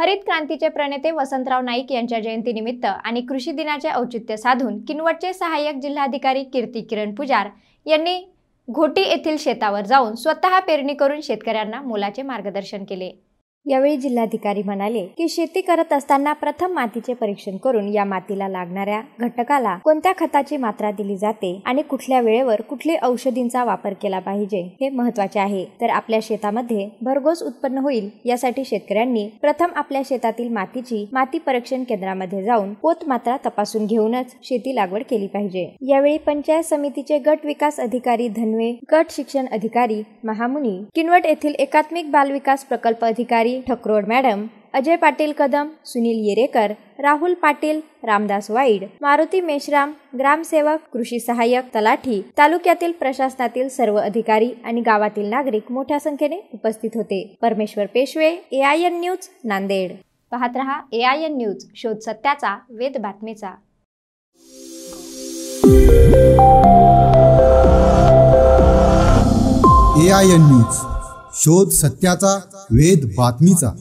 हरित क्रांतीचे प्रणेते वसंतराव नाईक यांच्या जयंतीनिमित्त आणि कृषी दिनाचे औचित्य साधून किनवटचे सहाय्यक जिल्हाधिकारी कीर्ती किरण पुजार यांनी घोटी येथील शेतावर जाऊन स्वतः पेरणी करून शेतकऱ्यांना मोलाचे मार्गदर्शन केले यावेळी जिल्हाधिकारी म्हणाले की शेती करत असताना प्रथम मातीचे परीक्षण करून या मातीला लागणाऱ्या घटकाला कोणत्या खताची मात्रा दिली जाते आणि कुठल्या वेळेवर कुठले औषधींचा वापर केला पाहिजे हे महत्वाचे आहे तर आपल्या शेतामध्ये भरघोस उत्पन्न होईल यासाठी शेतकऱ्यांनी प्रथम आपल्या शेतातील मातीची माती परीक्षण केंद्रामध्ये जाऊन पोत मात्रा तपासून घेऊनच शेती लागवड केली पाहिजे यावेळी पंचायत समितीचे गट विकास अधिकारी धनवे गट शिक्षण अधिकारी महामुनी किनवट येथील एकात्मिक बाल विकास प्रकल्प अधिकारी ठकरोड मॅडम अजय पाटील कदम सुनील येरेकर राहुल पाटील रामदास वाईड मारुती मेश्राम ग्रामसेवक कृषी सहाय्यक तलाठी तालुक्यातील प्रशासनातील सर्व अधिकारी आणि गावातील नागरिक मोठ्या संख्येने उपस्थित होते परमेश्वर पेशवे एआयएन न्यूज नांदेड पाहत रहा एन न्यूज शोध सत्याचा वेद बातमीचा एआयएन न्यूज शोध सत्याचा वेद बातमीचा